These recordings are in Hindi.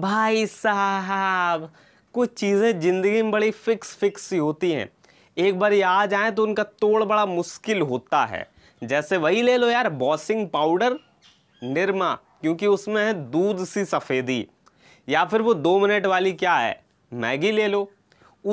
भाई साहब कुछ चीज़ें ज़िंदगी में बड़ी फिक्स फिक्स सी होती हैं एक बार आ जाए तो उनका तोड़ बड़ा मुश्किल होता है जैसे वही ले लो यार बॉसिंग पाउडर निरमा क्योंकि उसमें है दूध सी सफ़ेदी या फिर वो दो मिनट वाली क्या है मैगी ले लो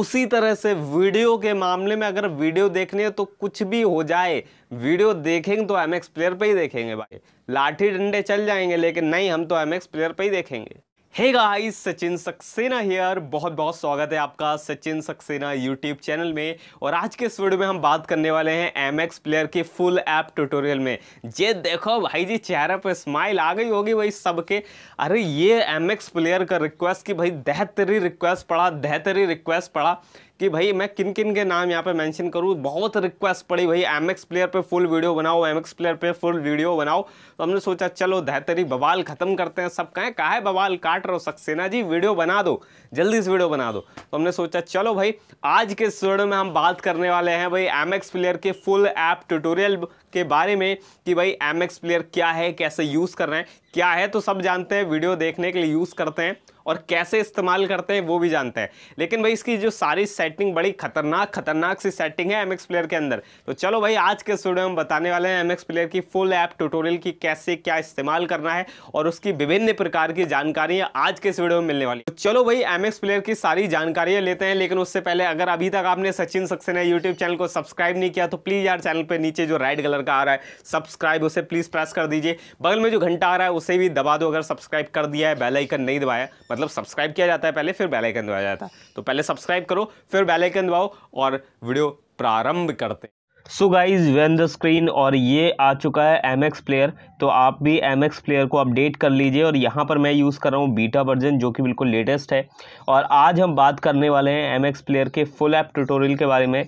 उसी तरह से वीडियो के मामले में अगर वीडियो देखनी है तो कुछ भी हो जाए वीडियो देखेंगे तो एम एक्स प्लेयर पर ही देखेंगे भाई लाठी डंडे चल जाएंगे लेकिन नहीं हम तो एम एक्स प्लेयर पर ही देखेंगे hey guys Sachin Saxena here बहुत बहुत स्वागत है आपका सचिन सक्सेना यूट्यूब चैनल में और आज के इस वीडियो में हम बात करने वाले हैं एम एक्स प्लेयर के फुल ऐप ट्यूटोरियल में ये देखो भाई जी चेहरे पर स्माइल आ गई होगी भाई सबके अरे ये एम एक्स प्लेयर का रिक्वेस्ट कि भाई दहतरी रिक्वेस्ट पड़ा दहतरी रिक्वेस्ट पड़ा कि भाई मैं किन किन के नाम यहाँ पे मेंशन करूँ बहुत रिक्वेस्ट पड़ी भाई एम प्लेयर पे फुल वीडियो बनाओ एम प्लेयर पे फुल वीडियो बनाओ तो हमने सोचा चलो धैतरी बवाल ख़त्म करते हैं सब कहें कहा है बवाल काट रहे हो सक्सेना जी वीडियो बना दो जल्दी से वीडियो बना दो तो हमने सोचा चलो भाई आज के इस वीडियो में हम बात करने वाले हैं भाई एम प्लेयर के फुल ऐप ट्यूटोरियल के बारे में कि भाई एम प्लेयर क्या है कैसे यूज़ कर रहे हैं क्या है तो सब जानते हैं वीडियो देखने के लिए यूज़ करते हैं और कैसे इस्तेमाल करते हैं वो भी जानते हैं लेकिन भाई इसकी जो सारी सेटिंग बड़ी खतरनाक खतरनाक सी सेटिंग है एम प्लेयर के अंदर तो चलो भाई आज के स्टूडियो में बताने वाले हैं एम प्लेयर की फुल ऐप ट्यूटोरियल की कैसे क्या इस्तेमाल करना है और उसकी विभिन्न प्रकार की जानकारी आज के इस वीडियो में मिलने वाली तो चलो भाई एम प्लेयर की सारी जानकारियाँ लेते हैं लेकिन उससे पहले अगर अभी तक आपने सचिन सक्सेना यूट्यूब चैनल को सब्सक्राइब नहीं किया तो प्लीज़ यार चैनल पर नीचे जो रेड कलर का आ रहा है सब्सक्राइब उसे प्लीज़ प्रेस कर दीजिए बगल में जो घंटा आ रहा है उसे भी दबा दो अगर सब्सक्राइब कर दिया है बेलाइकन नहीं दबाया मतलब मतलब सब्सक्राइब किया जाता है पहले फिर बेल आइकन दबाया जाता है तो पहले सब्सक्राइब करो फिर बेल आइकन दबाओ और वीडियो प्रारंभ करते हैं so guys when the screen और ये आ चुका है एम एक्स प्लेयर तो आप भी एम एक्स प्लेयर को अपडेट कर लीजिए और यहाँ पर मैं यूज़ कर रहा हूँ बीटा वर्जन जो कि बिल्कुल लेटेस्ट है और आज हम बात करने वाले हैं एम एक्स प्लेयर के फुल ऐप ट्यूटोरियल के बारे में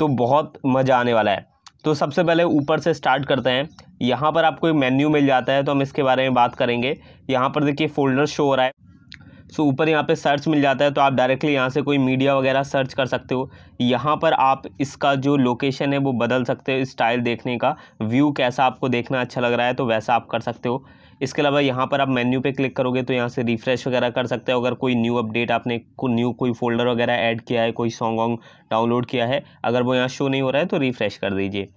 तो बहुत मज़ा आने वाला है तो सबसे पहले ऊपर से स्टार्ट करते हैं यहाँ पर आपको एक मेन्यू मिल जाता है तो हम इसके बारे में बात करेंगे यहाँ पर देखिए फोल्डर शो हो रहा है सो ऊपर यहाँ पे सर्च मिल जाता है तो आप डायरेक्टली यहाँ से कोई मीडिया वगैरह सर्च कर सकते हो यहाँ पर आप इसका जो लोकेशन है वो बदल सकते हो स्टाइल देखने का व्यू कैसा आपको देखना अच्छा लग रहा है तो वैसा आप कर सकते हो इसके अलावा यहाँ पर आप मेन्यू पे क्लिक करोगे तो यहाँ से रिफ़्रेश वगैरह कर सकते हो अगर कोई न्यू अपडेट आपने को, न्यू कोई फ़ोल्डर वगैरह ऐड किया है कोई सॉन्ग वॉन्ग डाउनलोड किया है अगर वो यहाँ शो नहीं हो रहा है तो रिफ़्रेश कर दीजिए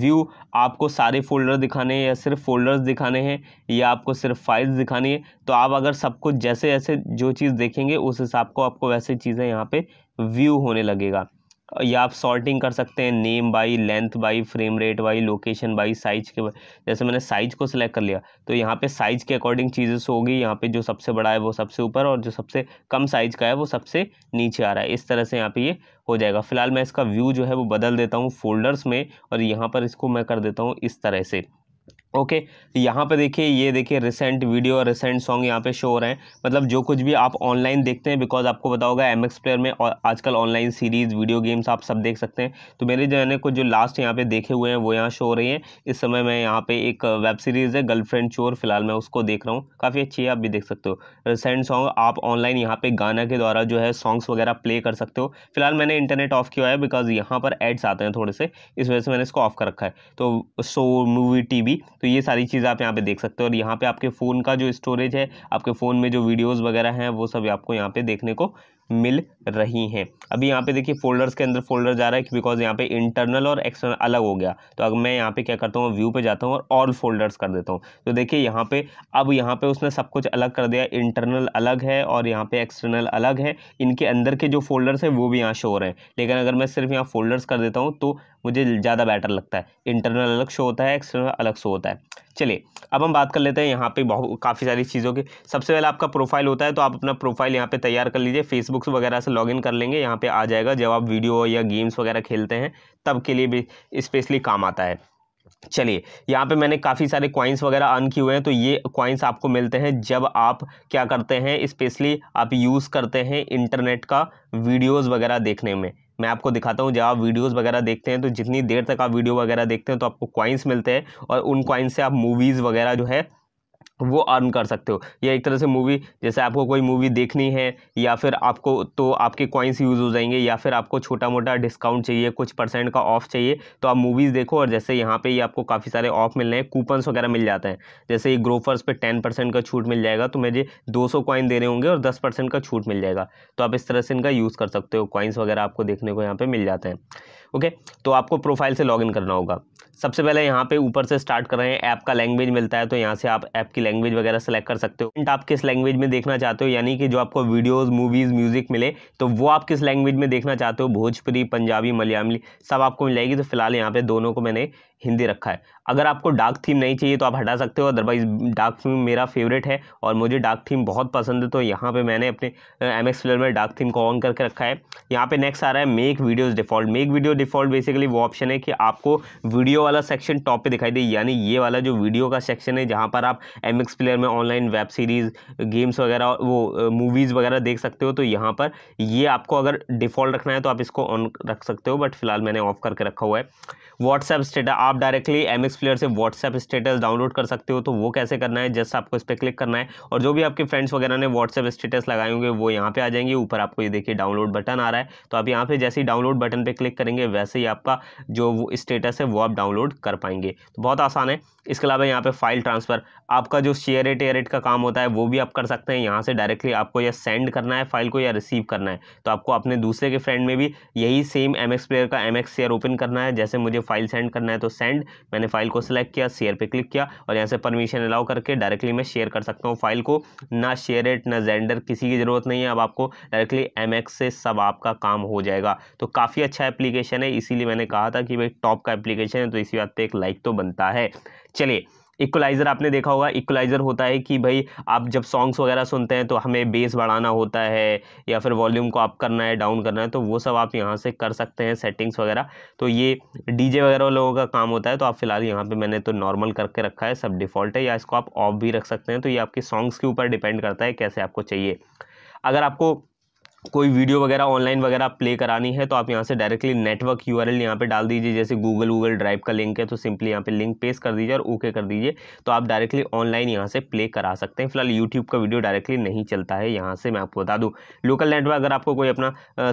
व्यू आपको सारे फोल्डर दिखाने हैं या सिर्फ फोल्डर्स दिखाने हैं या आपको सिर्फ फाइल्स दिखानी है तो आप अगर सबको जैसे जैसे जो चीज़ देखेंगे उस हिसाब को आपको वैसे चीज़ें यहाँ पे व्यू होने लगेगा या आप सॉर्टिंग कर सकते हैं name by length by frame rate by location by size के जैसे मैंने साइज को सिलेक्ट कर लिया तो यहाँ पे साइज के अकॉर्डिंग चीज़ें होगी यहाँ पे जो सबसे बड़ा है वो सबसे ऊपर और जो सबसे कम साइज का है वो सबसे नीचे आ रहा है इस तरह से यहाँ पे ये हो जाएगा फिलहाल मैं इसका व्यू जो है वो बदल देता हूँ फोल्डर्स में और यहाँ पर इसको मैं कर देता हूँ इस तरह से ओके okay, तो यहाँ पे देखिए ये देखिए रिसेंट वीडियो और रिसेंट सॉन्ग यहाँ पे शो हो रहे हैं मतलब जो कुछ भी आप ऑनलाइन देखते हैं बिकॉज आपको पता होगा एम एक्स प्लेयर में और आजकल ऑनलाइन सीरीज़ वीडियो गेम्स आप सब देख सकते हैं तो मेरे जो है कुछ जो लास्ट यहाँ पे देखे हुए हैं वो यहाँ शो हो रही हैं इस समय मैं यहाँ पर एक वेब सीरीज़ है गर्लफ्रेंड चोर फिलहाल मैं उसको देख रहा हूँ काफ़ी अच्छी है आप भी देख सकते हो रिसेंट सॉन्ग आप ऑनलाइन यहाँ पर गाना के द्वारा जो है सॉन्ग्स वगैरह प्ले कर सकते हो फिलहाल मैंने इंटरनेट ऑफ किया है बिकॉज यहाँ पर एड्स आते हैं थोड़े से इस वजह से मैंने इसको ऑफ कर रखा है तो शो मूवी टी तो ये सारी चीज़ आप यहाँ पे देख सकते हो और यहाँ पे आपके फ़ोन का जो स्टोरेज है आपके फ़ोन में जो वीडियोस वगैरह हैं वो सब आपको यहाँ पे देखने को मिल रही हैं अभी यहाँ पे देखिए फोल्डर्स के अंदर फोल्डर जा रहा है बिकॉज यहाँ पे इंटरनल और एक्सटर्नल अलग हो गया तो अगर मैं यहाँ पे क्या करता हूँ व्यू पे जाता हूँ और ऑल फोल्डर्स कर देता हूँ तो देखिए यहाँ पे अब यहाँ पे उसने सब कुछ अलग कर दिया इंटरनल अलग है और यहाँ पे एक्सटर्नल अलग है इनके अंदर के जो फोल्डर्स हैं वो भी यहाँ शो हो रहे हैं लेकिन अगर मैं सिर्फ यहाँ फोल्डर्स कर देता हूँ तो मुझे ज़्यादा बेटर लगता है इंटरनल अलग शो होता है एक्सटर्नल अलग शो होता है चलिए अब हम बात कर लेते हैं यहाँ पे बहुत काफ़ी सारी चीज़ों की सबसे पहले आपका प्रोफाइल होता है तो आप अपना प्रोफाइल यहाँ पे तैयार कर लीजिए फेसबुक वगैरह से लॉगिन कर लेंगे यहाँ पे आ जाएगा जब आप वीडियो या गेम्स वगैरह खेलते हैं तब के लिए भी स्पेशली काम आता है चलिए यहाँ पे मैंने काफ़ी सारे कॉइन्स वगैरह अर्न किए हुए हैं तो ये कॉइन्स आपको मिलते हैं जब आप क्या करते हैं स्पेशली आप यूज़ करते हैं इंटरनेट का वीडियोस वगैरह देखने में मैं आपको दिखाता हूँ जब आप वीडियोस वगैरह देखते हैं तो जितनी देर तक आप वीडियो वगैरह देखते हैं तो आपको कॉइन्स मिलते हैं और उन कॉइन्स से आप मूवीज़ वगैरह जो है वो अर्न कर सकते हो या एक तरह से मूवी जैसे आपको कोई मूवी देखनी है या फिर आपको तो आपके कॉइन्स यूज़ हो जाएंगे या फिर आपको छोटा मोटा डिस्काउंट चाहिए कुछ परसेंट का ऑफ चाहिए तो आप मूवीज़ देखो और जैसे यहाँ पे ये यह आपको काफ़ी सारे ऑफ मिल रहे हैं कूपन्स वगैरह मिल जाते हैं जैसे ये ग्रोफर्स पर टेन परसेंट का छूट मिल जाएगा तो मुझे दो सौ कॉइन दे रहे होंगे और दस परसेंट का छूट मिल जाएगा तो आप इस तरह से इनका यूज़ कर सकते हो कॉइन्स वगैरह आपको देखने को यहाँ पर मिल जाते हैं ओके तो आपको प्रोफाइल से लॉगिन करना होगा सबसे पहले यहाँ पे ऊपर से स्टार्ट कर रहे हैं ऐप का लैंग्वेज मिलता है तो यहाँ से आप ऐप की लैंग्वेज वगैरह सेलेक्ट कर सकते हो कंटेंट आप किस लैंग्वेज में देखना चाहते हो यानी कि जो आपको वीडियोस मूवीज़ म्यूज़िक मिले तो वो आप किस लैंग्वेज में देखना चाहते हो भोजपुरी पंजाबी मलयाली सब आपको मिल जाएगी तो फिलहाल यहाँ पे दोनों को मैंने हिंदी रखा है अगर आपको डार्क थीम नहीं चाहिए तो आप हटा सकते हो अदरवाइज डार्क थीम मेरा फेवरेट है और मुझे डार्क थीम बहुत पसंद है तो यहाँ पे मैंने अपने एम एक्स प्लेयर में डार्क थीम को ऑन करके रखा है यहाँ पे नेक्स्ट आ रहा है make videos default make video default basically वो ऑप्शन है कि आपको वीडियो वाला सेक्शन टॉप पर दिखाई दे यानी ये वाला जो वीडियो का सेक्शन है जहाँ पर आप एम एक्स प्लेयर में ऑनलाइन वेब सीरीज़ गेम्स वगैरह वो मूवीज़ वगैरह देख सकते हो तो यहाँ पर ये आपको अगर डिफ़ॉल्ट रखना है तो आप इसको ऑन रख सकते हो बट फिलहाल मैंने ऑफ करके रखा हुआ है व्हाट्सएप स्टेटा आप डायरेक्टली एम प्लेयर से व्हाट्सएप स्टेटस डाउनलोड कर सकते हो तो वो कैसे करना है जस्ट आपको इस पर क्लिक करना है और जो भी आपके फ्रेंड्स वगैरह ने व्हाट्सएप स्टेटस लगाए होंगे वो यहाँ पे आ जाएंगे ऊपर आपको ये देखिए डाउनलोड बटन आ रहा है तो आप यहाँ पे जैसे ही डाउनलोड बटन पर क्लिक करेंगे वैसे ही आपका जो स्टेटस है वो आप डाउनलोड कर पाएंगे तो बहुत आसान है इसके अलावा यहाँ पे फाइल ट्रांसफ़र आपका जो शेयर एट एयर एट का काम होता है वो भी आप कर सकते हैं यहाँ से डायरेक्टली आपको या सेंड करना है फाइल को या रिसीव करना है तो आपको अपने दूसरे के फ्रेंड में भी यही सेम एम एक्स प्लेयर का एम एक्स शेयर ओपन करना है जैसे मुझे फाइल सेंड करना है तो सेंड मैंने फाइल को सिलेक्ट किया शेयर पर क्लिक किया और यहाँ से परमिशन अलाउ करके डायरेक्टली मैं शेयर कर सकता हूँ फाइल को ना शेयर एट ना जेंडर किसी की ज़रूरत नहीं है अब आपको डायरेक्टली एम से सब आपका काम हो जाएगा तो काफ़ी अच्छा एप्लीकेशन है इसीलिए मैंने कहा था कि भाई टॉप का एप्लीकेशन है तो इसी बात पर एक लाइक तो बनता है चलिए इक्वलाइज़र आपने देखा होगा इक्वलाइज़र होता है कि भाई आप जब सॉन्ग्स वगैरह सुनते हैं तो हमें बेस बढ़ाना होता है या फिर वॉल्यूम को अप करना है डाउन करना है तो वो सब आप यहाँ से कर सकते हैं सेटिंग्स वगैरह तो ये डीजे वगैरह लोगों का काम होता है तो आप फिलहाल यहाँ पे मैंने तो नॉर्मल करके रखा है सब डिफ़ॉल्ट है या इसको आप ऑफ भी रख सकते हैं तो ये आपके सॉन्ग्स के ऊपर डिपेंड करता है कैसे आपको चाहिए अगर आपको कोई वीडियो वगैरह ऑनलाइन वगैरह प्ले करानी है तो आप यहाँ से directly network U R L यहाँ पर डाल दीजिए जैसे गूगल गूगल ड्राइव का लिंक है तो सिंपली यहाँ पे लिंक पेस्ट कर दीजिए और ओके कर दीजिए तो आप डायरेक्टली ऑनलाइन यहाँ से प्ले करा सकते हैं फिलहाल यूट्यूब का वीडियो डायरेक्टली नहीं चलता है यहाँ से मैं आपको बता दूँ लोकल नेटवर्क अगर आपको कोई अपना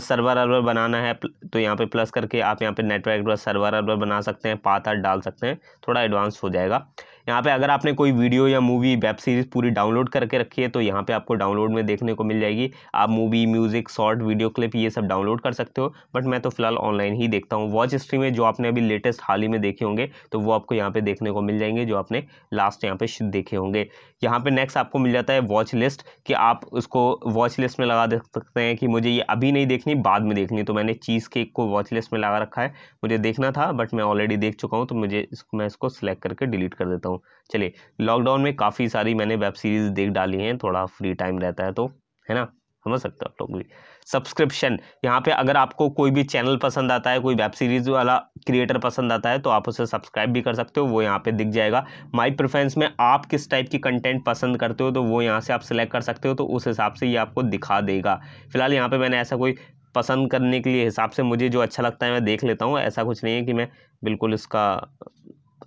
सर्वर अर्वर बनाना है तो यहाँ पर प्लस करके आप यहाँ पर नेटवर्क सर्वर अर्वर बना सकते हैं पाथ डाल सकते हैं थोड़ा एडवांस हो जाएगा यहाँ पे अगर आपने कोई वीडियो या मूवी वेब सीरीज़ पूरी डाउनलोड करके रखी है तो यहाँ पे आपको डाउनलोड में देखने को मिल जाएगी आप movie music short video clip ये सब डाउनलोड कर सकते हो बट मैं तो फिलहाल ऑनलाइन ही देखता हूँ वॉच हिस्ट्री में जो आपने अभी लेटेस्ट हाल ही में देखे होंगे तो वो आपको यहाँ पर देखने को मिल जाएंगे जो आपने लास्ट यहाँ पर देखे होंगे यहाँ पर नेक्स्ट आपको मिल जाता है वॉच लिस्ट कि आप उसको वॉच लिस्ट में लगा देख सकते हैं कि मुझे ये अभी नहीं देखनी बाद में देखनी तो मैंने चीज़ केक को वॉच लिस्ट में लगा रखा है मुझे देखना था बट मैं ऑलरेडी देख चुका हूँ तो मुझे मैं इसको सिलेक्ट करके डिलीट कर देता हूँ चलिए लॉकडाउन में काफ़ी सारी मैंने वेब सीरीज़ देख डाली हैं थोड़ा फ्री टाइम रहता है तो है ना समझ सकते हो आप लोग भी सब्सक्रिप्शन यहाँ पे अगर आपको कोई भी चैनल पसंद आता है कोई वेब सीरीज़ वाला क्रिएटर पसंद आता है तो आप उसे सब्सक्राइब भी कर सकते हो वो यहाँ पे दिख जाएगा माय प्रेफरेंस में आप किस टाइप की कंटेंट पसंद करते हो तो वो यहाँ से आप सिलेक्ट कर सकते हो तो उस हिसाब से ये आपको दिखा देगा फिलहाल यहाँ पर मैंने ऐसा कोई पसंद करने के लिए हिसाब से मुझे जो अच्छा लगता है मैं देख लेता हूँ ऐसा कुछ नहीं है कि मैं बिल्कुल इसका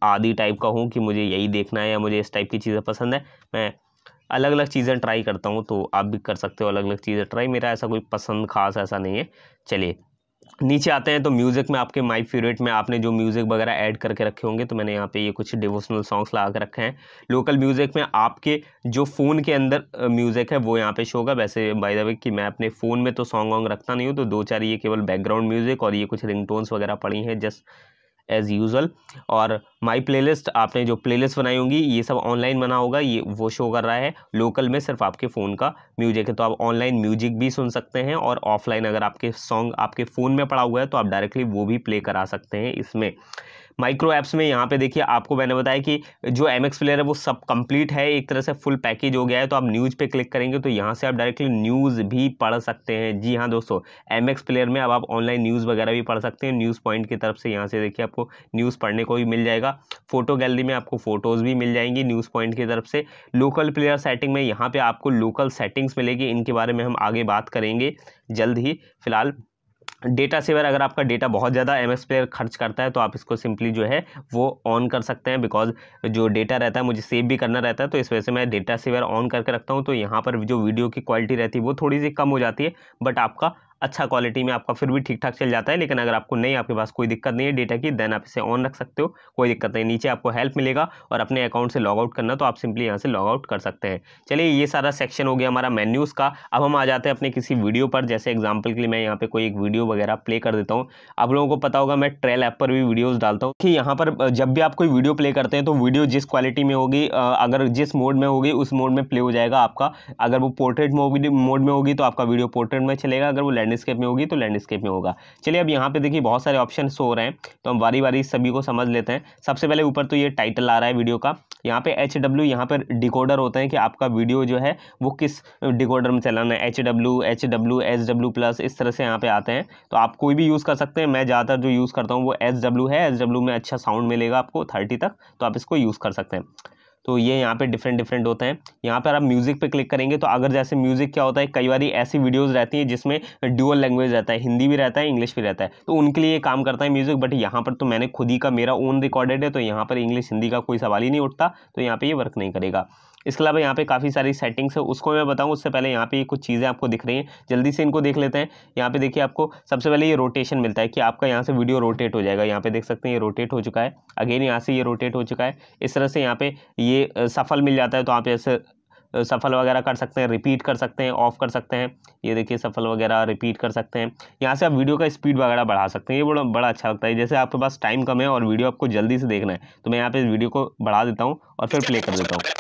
आदि टाइप का हूँ कि मुझे यही देखना है या मुझे इस टाइप की चीज़ें पसंद है मैं अलग अलग चीज़ें ट्राई करता हूँ तो आप भी कर सकते हो अलग अलग चीज़ें ट्राई मेरा ऐसा कोई पसंद खास ऐसा नहीं है चलिए नीचे आते हैं तो म्यूज़िक में आपके माई फेवरेट में आपने जो म्यूज़िक वगैरह ऐड करके रखे होंगे तो मैंने यहाँ पे ये कुछ डिवोशनल सॉन्ग्स लगा के रखे हैं लोकल म्यूज़िक में आपके जो फ़ोन के अंदर म्यूज़िक है वो यहाँ पे शो होगा वैसे बाय द वे कि मैं अपने फ़ोन में तो सॉन्ग वॉन्ग रखता नहीं हूँ तो दो चार ये केवल बैकग्राउंड म्यूज़िक और ये कुछ रिंग वगैरह पड़ी हैं जस्ट एज़ यूज़ल और प्ले लिस्ट आपने जो लिस्ट बनाई होंगी ये सब ऑनलाइन बना होगा ये वो शो कर रहा है लोकल में सिर्फ आपके फ़ोन का म्यूजिक है तो आप ऑनलाइन म्यूजिक भी सुन सकते हैं और ऑफलाइन अगर आपके सॉन्ग आपके फ़ोन में पड़ा हुआ है तो आप डायरेक्टली वो भी प्ले करा सकते हैं इसमें माइक्रो ऐप्स में यहाँ पे देखिए आपको मैंने बताया कि जो एम प्लेयर है वो सब कंप्लीट है एक तरह से फुल पैकेज हो गया है तो आप न्यूज़ पे क्लिक करेंगे तो यहाँ से आप डायरेक्टली न्यूज़ भी पढ़ सकते हैं जी हाँ दोस्तों एम प्लेयर में अब आप ऑनलाइन न्यूज़ वगैरह भी पढ़ सकते हैं न्यूज़ पॉइंट की तरफ से यहाँ से देखिए आपको न्यूज़ पढ़ने को भी मिल जाएगा फोटो गैलरी में आपको फ़ोटोज़ भी मिल जाएंगी न्यूज़ पॉइंट की तरफ से लोकल प्लेयर सेटिंग में यहाँ पर आपको लोकल सेटिंग्स मिलेगी इनके बारे में हम आगे बात करेंगे जल्द ही फिलहाल डेटा सेवर अगर आपका डेटा बहुत ज़्यादा एम एस प्लेयर खर्च करता है तो आप इसको सिंपली जो है वो ऑन कर सकते हैं बिकॉज जो डेटा रहता है मुझे सेव भी करना रहता है तो इस वजह से मैं डेटा सेवर ऑन करके रखता हूँ तो यहाँ पर जो वीडियो की क्वालिटी रहती है वो थोड़ी सी कम हो जाती है बट आपका अच्छा क्वालिटी में आपका फिर भी ठीक ठाक चल जाता है लेकिन अगर आपको नहीं आपके पास कोई दिक्कत नहीं है डेटा की देन आप इसे ऑन रख सकते हो कोई दिक्कत नहीं नीचे आपको हेल्प मिलेगा और अपने अकाउंट से लॉग आउट करना तो आप सिंपली यहाँ से लॉग आउट कर सकते हैं चलिए ये सारा सेक्शन हो गया हमारा मेन्यूज़ का अब हम आ जाते हैं अपने किसी वीडियो पर जैसे एग्जाम्पल के लिए मैं यहाँ पर कोई एक वीडियो वगैरह प्ले कर देता हूँ आप लोगों को पता होगा मैं ट्रेल ऐप पर भी वीडियोज़ डालता हूँ कि यहाँ पर जब भी आप कोई वीडियो प्ले करते हैं तो वीडियो जिस क्वालिटी में होगी अगर जिस मोड में होगी उस मोड में प्ले हो जाएगा आपका अगर वो पोर्ट्रेट मोड में होगी तो आपका वीडियो पोर्ट्रेट में चलेगा अगर वो लैंड लैंडस्केप में होगी तो लैंडस्केप में होगा चलिए अब यहाँ पे देखिए बहुत सारे ऑप्शन हो रहे हैं तो हम बारी बारी सभी को समझ लेते हैं सबसे पहले ऊपर तो ये टाइटल आ रहा है वीडियो का यहाँ पे एच डब्ल्यू यहाँ पर डिकोडर होते हैं कि आपका वीडियो जो है वो किस डिकोडर में चलाना है H W H W S W plus इस तरह से यहाँ पे आते हैं तो आप कोई भी यूज़ कर सकते हैं मैं ज़्यादातर जो यूज़ करता हूँ वो एस डब्ल्यू है एच डब्ल्यू में अच्छा साउंड मिलेगा आपको थर्टी तक तो आप इसको यूज़ कर सकते हैं तो ये यहाँ पे डिफरेंट डिफरेंट होते हैं यहाँ पर आप म्यूज़िक पे क्लिक करेंगे तो अगर जैसे म्यूज़िक क्या होता है कई बार ऐसी वीडियोज़ रहती हैं जिसमें ड्यूअल लैंग्वेज रहता है हिंदी भी रहता है इंग्लिश भी रहता है तो उनके लिए काम करता है म्यूज़िक बट यहाँ पर तो मैंने खुद ही का मेरा ओन रिकॉर्डेड है तो यहाँ पर इंग्लिश हिंदी का कोई सवाल ही नहीं उठता तो यहाँ पर ये वर्क नहीं करेगा इसके अलावा यहाँ पे काफ़ी सारी सेटिंग्स है उसको मैं बताऊँ उससे पहले यहाँ पे कुछ चीज़ें आपको दिख रही हैं जल्दी से इनको देख लेते हैं यहाँ पे देखिए आपको सबसे पहले ये रोटेशन मिलता है कि आपका यहाँ से वीडियो रोटेट हो जाएगा यहाँ पे देख सकते हैं ये रोटेट हो चुका है अगेन यहाँ से ये रोटेट हो चुका है इस तरह से यहाँ पर ये सफल मिल जाता है तो आप ऐसे सफल वगैरह कर सकते हैं रिपीट कर सकते हैं ऑफ कर सकते हैं ये देखिए सफल वगैरह रिपीट कर सकते हैं यहाँ से आप वीडियो का स्पीड वगैरह बढ़ा सकते हैं ये बड़ा बड़ा अच्छा लगता है जैसे आपके पास टाइम कम है और वीडियो आपको जल्दी से देखना है तो मैं यहाँ पे वीडियो को बढ़ा देता हूँ और फिर प्ले कर देता हूँ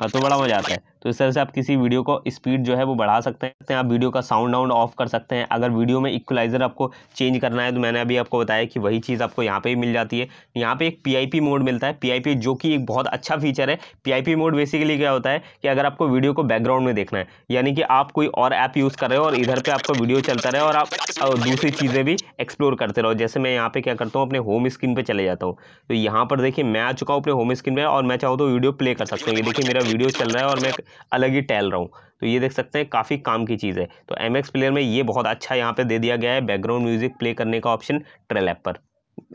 हाँ तो बड़ा मजा आता है तो इस तरह से आप किसी वीडियो को स्पीड जो है वो बढ़ा सकते हैं आप वीडियो का साउंड डाउंड ऑफ कर सकते हैं अगर वीडियो में इक्वलाइज़र आपको चेंज करना है तो मैंने अभी आपको बताया कि वही चीज़ आपको यहाँ पे ही मिल जाती है यहाँ पे एक पी मोड मिलता है पी जो कि एक बहुत अच्छा फीचर है पी मोड बेसिकली क्या होता है कि अगर आपको वीडियो को बैकग्राउंड में देखना है यानी कि आप कोई और ऐप यूज़ कर रहे हो और इधर पर आपका वीडियो चलता रहे और आप दूसरी चीज़ें भी एक्सप्लोर करते रहो जैसे मैं यहाँ पर क्या करता हूँ अपने होम स्क्रीन पर चले जाता हूँ तो यहाँ पर देखिए मैं आ चुका हूँ अपने होम स्क्रीन पर और मैं चाहूँ तो वीडियो प्ले कर सकता हूँ ये देखिए मेरा वीडियो चल रहा है और मैं अलग ही टहल रहा हूँ तो ये देख सकते हैं काफ़ी काम की चीज़ है तो एम एक्स प्लेयर में ये बहुत अच्छा यहाँ पे दे दिया गया है बैकग्राउंड म्यूज़िक प्ले करने का ऑप्शन ट्रेल ऐप पर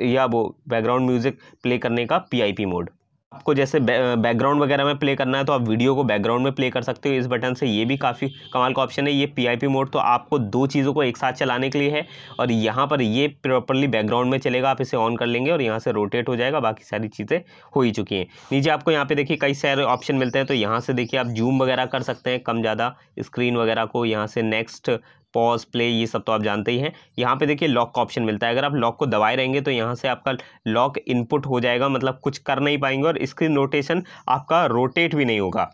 या वो बैकग्राउंड म्यूज़िक प्ले करने का पी मोड आपको जैसे बैकग्राउंड वगैरह में प्ले करना है तो आप वीडियो को बैकग्राउंड में प्ले कर सकते हो इस बटन से ये भी काफ़ी कमाल का ऑप्शन है ये पीआईपी मोड तो आपको दो चीज़ों को एक साथ चलाने के लिए है और यहाँ पर ये प्रॉपरली बैकग्राउंड में चलेगा आप इसे ऑन कर लेंगे और यहाँ से रोटेट हो जाएगा बाकी सारी चीज़ें हो ही चुकी हैं नीचे आपको यहाँ पर देखिए कई सारे ऑप्शन मिलते हैं तो यहाँ से देखिए आप जूम वगैरह कर सकते हैं कम ज़्यादा स्क्रीन वगैरह को यहाँ से नेक्स्ट पॉज प्ले ये सब तो आप जानते ही हैं यहाँ पे देखिए लॉक का ऑप्शन मिलता है अगर आप लॉक को दबाए रहेंगे तो यहाँ से आपका लॉक इनपुट हो जाएगा मतलब कुछ कर नहीं पाएंगे और स्क्रीन रोटेशन आपका रोटेट भी नहीं होगा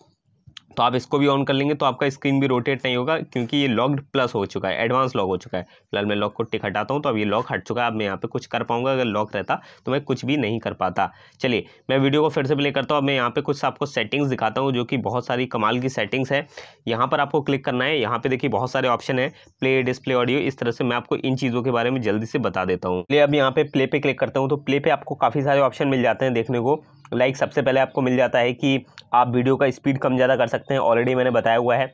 तो आप इसको भी ऑन कर लेंगे तो आपका स्क्रीन भी रोटेट नहीं होगा क्योंकि ये लॉक्ड प्लस हो चुका है एडवांस लॉक हो चुका है फिलहाल मैं लॉक को टिक हटाता हूँ तो अब ये लॉक हट चुका है अब मैं यहाँ पे कुछ कर पाऊँगा अगर लॉक रहता तो मैं कुछ भी नहीं कर पाता चलिए मैं वीडियो को फिर से प्ले करता हूँ अब मैं यहाँ पर कुछ आपको सेटिंग्स दिखाता हूँ जो कि बहुत सारी कमाल की सेटिंग्स है यहाँ पर आपको क्लिक करना है यहाँ पर देखिए बहुत सारे ऑप्शन है प्ले डिस्प्ले ऑडियो इस तरह से मैं आपको इन चीज़ों के बारे में जल्दी से बता देता हूँ चलिए अब यहाँ पे प्ले पे क्लिक करता हूँ तो प्ले पे आपको काफ़ी सारे ऑप्शन मिल जाते हैं देखने को लाइक सबसे पहले आपको मिल जाता है कि आप वीडियो का स्पीड कम ज़्यादा कर सकते हैं ऑलरेडी मैंने बताया हुआ है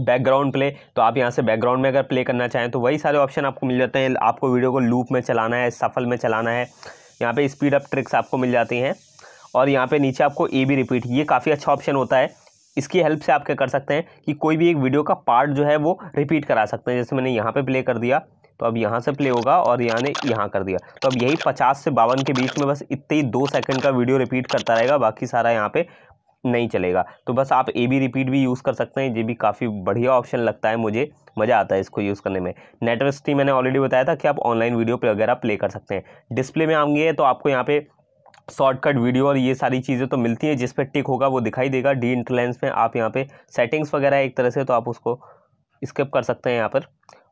बैकग्राउंड प्ले तो आप यहाँ से बैकग्राउंड में अगर प्ले करना चाहें तो वही सारे ऑप्शन आपको मिल जाते हैं आपको वीडियो को लूप में चलाना है सफल में चलाना है यहाँ पे स्पीड अप ट्रिक्स आपको मिल जाती हैं और यहाँ पे नीचे आपको ए बी रिपीट ये काफ़ी अच्छा ऑप्शन होता है इसकी हेल्प से आप क्या कर सकते हैं कि कोई भी एक वीडियो का पार्ट जो है वो रिपीट करा सकते हैं जैसे मैंने यहाँ पर प्ले कर दिया तो अब यहाँ से प्ले होगा और यहाँ ने यहाँ कर दिया तो अब यही पचास से बावन के बीच में बस इतने ही दो सेकंड का वीडियो रिपीट करता रहेगा बाकी सारा यहाँ पे नहीं चलेगा तो बस आप ए बी रिपीट भी यूज़ कर सकते हैं ये भी काफ़ी बढ़िया ऑप्शन लगता है मुझे मज़ा आता है इसको यूज़ करने में नेटवर्सिटी मैंने ऑलरेडी बताया था कि आप ऑनलाइन वीडियो पे वगैरह प्ले कर सकते हैं डिस्प्ले में आएंगे तो आपको यहाँ पे शॉर्टकट वीडियो और ये सारी चीज़ें तो मिलती हैं जिस पर टिक होगा वो दिखाई देगा डी इंटरलेंस में आप यहाँ पर सेटिंग्स वगैरह एक तरह से तो आप उसको स्किप कर सकते हैं यहाँ पर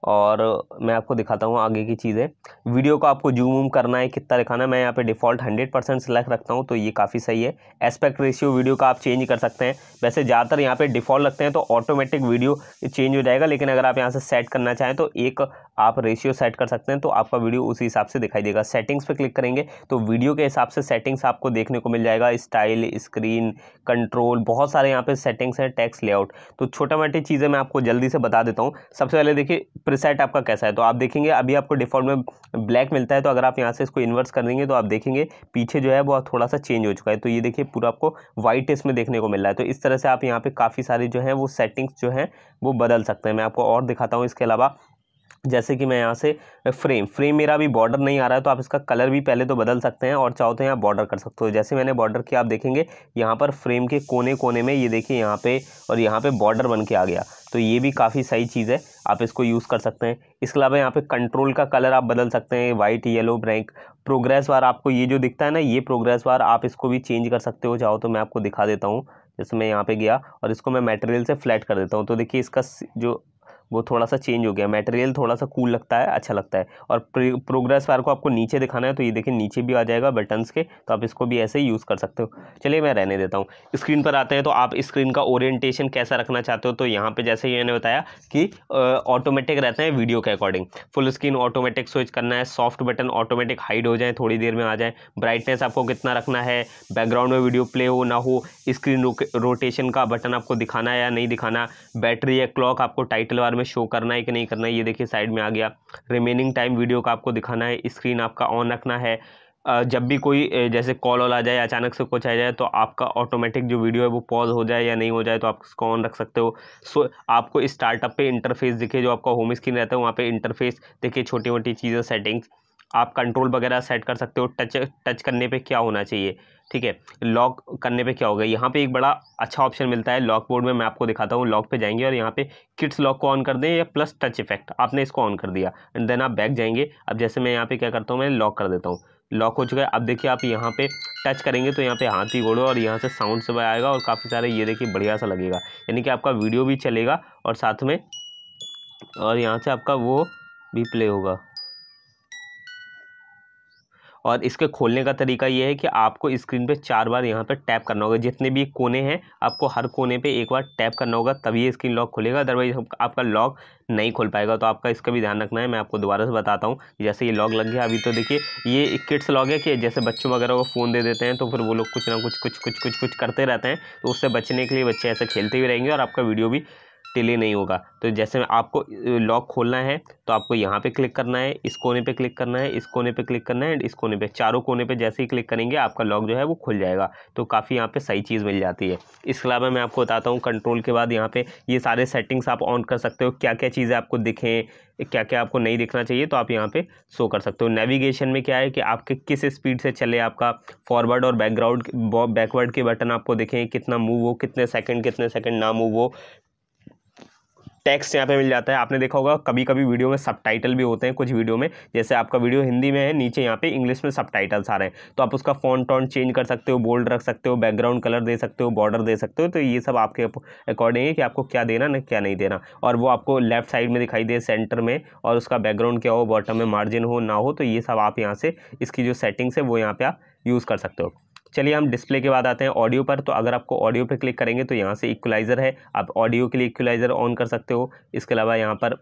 और मैं आपको दिखाता हूँ आगे की चीज़ें वीडियो को आपको जूम वूम करना है कितना दिखाना है मैं यहाँ पे डिफ़ॉल्ट 100 परसेंट सेलेक्ट रखता हूँ तो ये काफ़ी सही है एस्पेक्ट रेशियो वीडियो का आप चेंज कर सकते हैं वैसे ज़्यादातर यहाँ पे डिफ़ॉल्ट रखते हैं तो ऑटोमेटिक वीडियो चेंज हो जाएगा लेकिन अगर आप यहाँ से सेट करना चाहें तो एक आप रेशियो सेट कर सकते हैं तो आपका वीडियो उसी हिसाब से दिखाई देगा सेटिंग्स पर क्लिक करेंगे तो वीडियो के हिसाब से सेटिंग्स आपको देखने को मिल जाएगा स्टाइल स्क्रीन कंट्रोल बहुत सारे यहाँ पर सेटिंग्स हैं टैक्स लेआउट तो छोटा मोटी चीज़ें मैं आपको जल्दी से बता देता हूँ सबसे पहले देखिए प्रिसेट आपका कैसा है तो आप देखेंगे अभी आपको डिफ़ॉल्ट में ब्लैक मिलता है तो अगर आप यहाँ से इसको इन्वर्स कर देंगे तो आप देखेंगे पीछे जो है वो थोड़ा सा चेंज हो चुका है तो ये देखिए पूरा आपको वाइट इसमें देखने को मिल रहा है तो इस तरह से आप यहाँ पर काफ़ी सारी जो है वो सेटिंग्स जो हैं वो बदल सकते हैं मैं आपको और दिखाता हूँ इसके अलावा जैसे कि मैं यहाँ से फ्रेम फ्रेम मेरा अभी बॉर्डर नहीं आ रहा है तो आप इसका कलर भी पहले तो बदल सकते हैं और चाहो तो यहाँ बॉर्डर कर सकते हो जैसे मैंने बॉर्डर किया आप देखेंगे यहाँ पर फ्रेम के कोने कोने में ये देखिए यहाँ पे और यहाँ पे बॉर्डर बन के आ गया तो ये भी काफ़ी सही चीज़ है आप इसको यूज़ कर सकते हैं इसके अलावा यहाँ पर कंट्रोल का कलर आप बदल सकते हैं white yellow blank progress bar आपको ये जो दिखता है ना ये प्रोग्रेस वार आप इसको भी चेंज कर सकते हो चाहो तो मैं आपको दिखा देता हूँ जैसे मैं यहाँ पे गया और इसको मैं मटेरियल से फ्लैट कर देता हूँ तो देखिए इसका जो वो थोड़ा सा चेंज हो गया मटेरियल थोड़ा सा कूल लगता है अच्छा लगता है और प्रोग्रेस बार को आपको नीचे दिखाना है तो ये देखिए नीचे भी आ जाएगा बटन्स के तो आप इसको भी ऐसे ही यूज़ कर सकते हो चलिए मैं रहने देता हूँ स्क्रीन पर आते हैं तो आप स्क्रीन का ओरिएंटेशन कैसा रखना चाहते हो तो यहाँ पर जैसे ही मैंने बताया कि ऑटोमेटिक रहते हैं वीडियो के according full screen automatic switch करना है सॉफ्ट बटन ऑटोमेटिक हाइड हो जाए थोड़ी देर में आ जाए ब्राइटनेस आपको कितना रखना है बैकग्राउंड में वीडियो प्ले हो ना हो स्क्रीन रोटेशन का बटन आपको दिखाना है या नहीं दिखाना बैटरी या क्लॉक आपको टाइटल बार में हमें शो करना है कि नहीं करना है ये देखिए साइड में आ गया रिमेनिंग टाइम वीडियो का आपको दिखाना है स्क्रीन आपका ऑन रखना है जब भी कोई जैसे कॉल वॉल आ जाए अचानक से कुछ आ जाए तो आपका ऑटोमेटिक जो वीडियो है वो पॉज हो जाए या नहीं हो जाए तो आप इसको ऑन रख सकते हो सो आपको स्टार्टअप पे इंटरफेस दिखे जो आपका होम स्क्रीन रहता है वहाँ पे इंटरफेस देखिए छोटी मोटी चीज़ें सेटिंग्स आप कंट्रोल वगैरह सेट कर सकते हो टच टच करने पे क्या होना चाहिए ठीक है लॉक करने पे क्या होगा यहाँ पे एक बड़ा अच्छा ऑप्शन मिलता है लॉक बोर्ड में मैं आपको दिखाता हूँ लॉक पे जाएंगे और यहाँ पे किड्स लॉक को ऑन कर दें या प्लस टच इफेक्ट आपने इसको ऑन कर दिया एंड देन आप बैक जाएंगे अब जैसे मैं यहाँ पे क्या करता हूँ मैं लॉक कर देता हूँ लॉक हो चुका है अब देखिए आप यहाँ पे टच करेंगे तो यहाँ पे हाथ ही घोड़ो और यहाँ से साउंड सुबह आएगा और काफ़ी सारे ये देखिए बढ़िया सा लगेगा यानी कि आपका वीडियो भी चलेगा और साथ में और यहाँ से आपका वो भी प्ले होगा और इसके खोलने का तरीका ये है कि आपको स्क्रीन पे चार बार यहाँ पे टैप करना होगा जितने भी कोने हैं आपको हर कोने पे एक बार टैप करना होगा तभी ये स्क्रीन लॉक खुलेगा अदरवाइज आपका लॉक नहीं खुल पाएगा तो आपका इसका भी ध्यान रखना है मैं आपको दोबारा से बताता हूँ जैसे ये लॉक लग गया अभी तो देखिए ये किड्स लॉक है कि जैसे बच्चों वगैरह को फ़ोन दे देते हैं तो फिर वो लोग कुछ ना कुछ कुछ कुछ कुछ कुछ करते रहते हैं तो उससे बचने के लिए बच्चे ऐसे खेलते भी रहेंगे और आपका वीडियो भी डिले नहीं होगा तो जैसे आपको लॉक खोलना है तो आपको यहाँ पे क्लिक करना है इस कोने पे क्लिक करना है इस कोने पे क्लिक करना है एंड इस कोने पे चारों कोने पे जैसे ही क्लिक करेंगे आपका लॉक जो है वो खुल जाएगा तो काफ़ी यहाँ पे सही चीज़ मिल जाती है इसके अलावा मैं आपको बताता हूँ कंट्रोल के बाद यहाँ पे ये सारे सेटिंग्स आप ऑन कर सकते हो क्या क्या चीज़ें आपको दिखें क्या क्या आपको नहीं दिखना चाहिए तो आप यहाँ पे शो कर सकते हो नेविगेशन में क्या है कि आपके किस स्पीड से चले आपका फॉरवर्ड और बैकग्राउंड बैकवर्ड के बटन आपको दिखें कितना मूव हो कितने सेकंड कितने सेकंड ना मूव हो टेक्स्ट यहाँ पे मिल जाता है आपने देखा होगा कभी कभी वीडियो में सब भी होते हैं कुछ वीडियो में जैसे आपका वीडियो हिंदी में है नीचे यहाँ पे इंग्लिश में सब आ रहे हैं तो आप उसका फोन टॉन चेंज कर सकते हो बोल्ड रख सकते हो बैकग्राउंड कलर दे सकते हो बॉर्डर दे सकते हो तो ये सब आपके अकॉर्डिंग है कि आपको क्या देना ना क्या नहीं देना और वो आपको लेफ्ट साइड में दिखाई दे सेंटर में और उसका बैकग्राउंड क्या हो बॉटम में मार्जिन हो ना हो तो ये सब आप यहाँ से इसकी जो सेटिंग्स है वो यहाँ पर आप यूज़ कर सकते हो चलिए हम डिस्प्ले के बाद आते हैं ऑडियो पर तो अगर आपको ऑडियो पर क्लिक करेंगे तो यहाँ से इक्वलाइज़र है आप ऑडियो के लिए इक्वलाइज़र ऑन कर सकते हो इसके अलावा यहाँ पर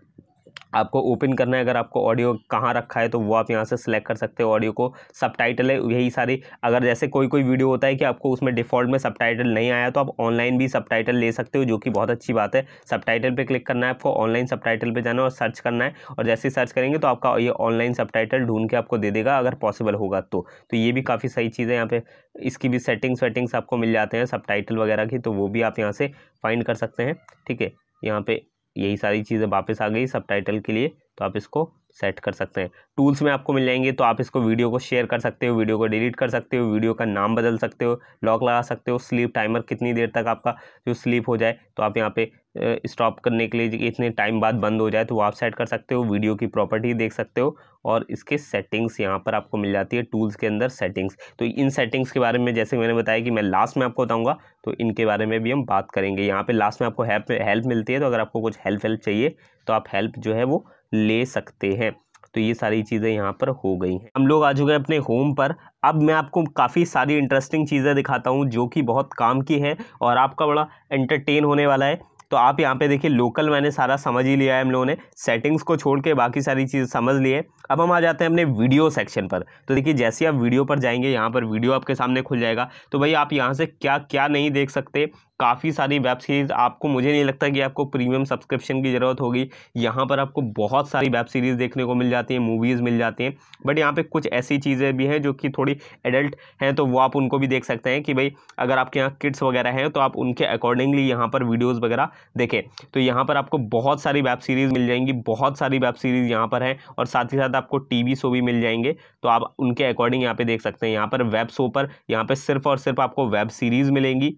आपको ओपन करना है अगर आपको ऑडियो कहाँ रखा है तो वो आप यहाँ से सिलेक्ट कर सकते हो ऑडियो को सब टाइटल है यही सारी अगर जैसे कोई कोई वीडियो होता है कि आपको उसमें डिफ़ॉल्ट में सब टाइटल नहीं आया तो आप ऑनलाइन भी सब टाइटल ले सकते हो जो कि बहुत अच्छी बात है सब टाइटल पर क्लिक करना है आपको ऑनलाइन सब टाइटल पर जाना है और सर्च करना है और जैसे ही सर्च करेंगे तो आपका ये ऑनलाइन सब टाइटल ढूंढ के आपको दे देगा अगर पॉसिबल होगा तो, तो ये भी काफ़ी सही चीज़ है यहाँ पर इसकी भी सेटिंग्स वेटिंग्स आपको मिल जाते हैं सब टाइटल वगैरह की तो वो भी आप यहाँ से फाइंड कर सकते हैं ठीक है यहाँ पर यही सारी चीज़ें वापस आ गई सब टाइटल के लिए तो आप इसको सेट कर सकते हैं टूल्स में आपको मिल जाएंगे तो आप इसको वीडियो को शेयर कर सकते हो वीडियो को डिलीट कर सकते हो वीडियो का नाम बदल सकते हो लॉक लगा सकते हो स्लीप टाइमर कितनी देर तक आपका जो स्लीप हो जाए तो आप यहाँ पे स्टॉप करने के लिए इतने टाइम बाद बंद हो जाए तो वो आप सेट कर सकते हो वीडियो की प्रॉपर्टी देख सकते हो और इसके सेटिंग्स यहाँ पर आपको मिल जाती है टूल्स के अंदर सेटिंग्स तो इन सेटिंग्स के बारे में जैसे मैंने बताया कि मैं लास्ट में आपको बताऊँगा तो इनके बारे में भी हम बात करेंगे यहाँ पर लास्ट में आपको हेल्प हेल्प मिलती है तो अगर आपको कुछ हेल्प हेल्प चाहिए तो आप हेल्प जो है वो ले सकते हैं तो ये सारी चीज़ें यहाँ पर हो गई हैं हम लोग आ चुके हैं अपने होम पर अब मैं आपको काफ़ी सारी इंटरेस्टिंग चीज़ें दिखाता हूँ जो कि बहुत काम की हैं और आपका बड़ा एंटरटेन होने वाला है तो आप यहाँ पे देखिए लोकल मैंने सारा समझ ही लिया है हम लोगों ने सेटिंग्स को छोड़ के बाकी सारी चीज़ समझ लिए है अब हम आ जाते हैं अपने वीडियो सेक्शन पर तो देखिए जैसे आप वीडियो पर जाएंगे यहाँ पर वीडियो आपके सामने खुल जाएगा तो भाई आप यहाँ से क्या क्या नहीं देख सकते काफ़ी सारी वेब सीरीज़ आपको मुझे नहीं लगता कि आपको प्रीमियम सब्सक्रिप्शन की ज़रूरत होगी यहाँ पर आपको बहुत सारी वेब सीरीज़ देखने को मिल जाती हैं मूवीज़ मिल जाती हैं बट यहाँ पर कुछ ऐसी चीज़ें भी हैं जो कि थोड़ी एडल्ट हैं तो वो आप उनको भी देख सकते हैं कि भाई अगर आपके यहाँ किड्स वगैरह हैं तो आप उनके अकॉर्डिंगली यहाँ पर वीडियोज़ वगैरह देखें तो यहाँ पर आपको बहुत सारी वेब सीरीज़ मिल जाएंगी बहुत सारी वेब सीरीज़ यहाँ पर हैं और साथ ही साथ आपको वी शो भी मिल जाएंगे तो आप उनके अकॉर्डिंग यहाँ पे देख सकते हैं यहाँ पर वेब शो पर यहाँ पे सिर्फ और सिर्फ आपको वेब सीरीज़ मिलेंगी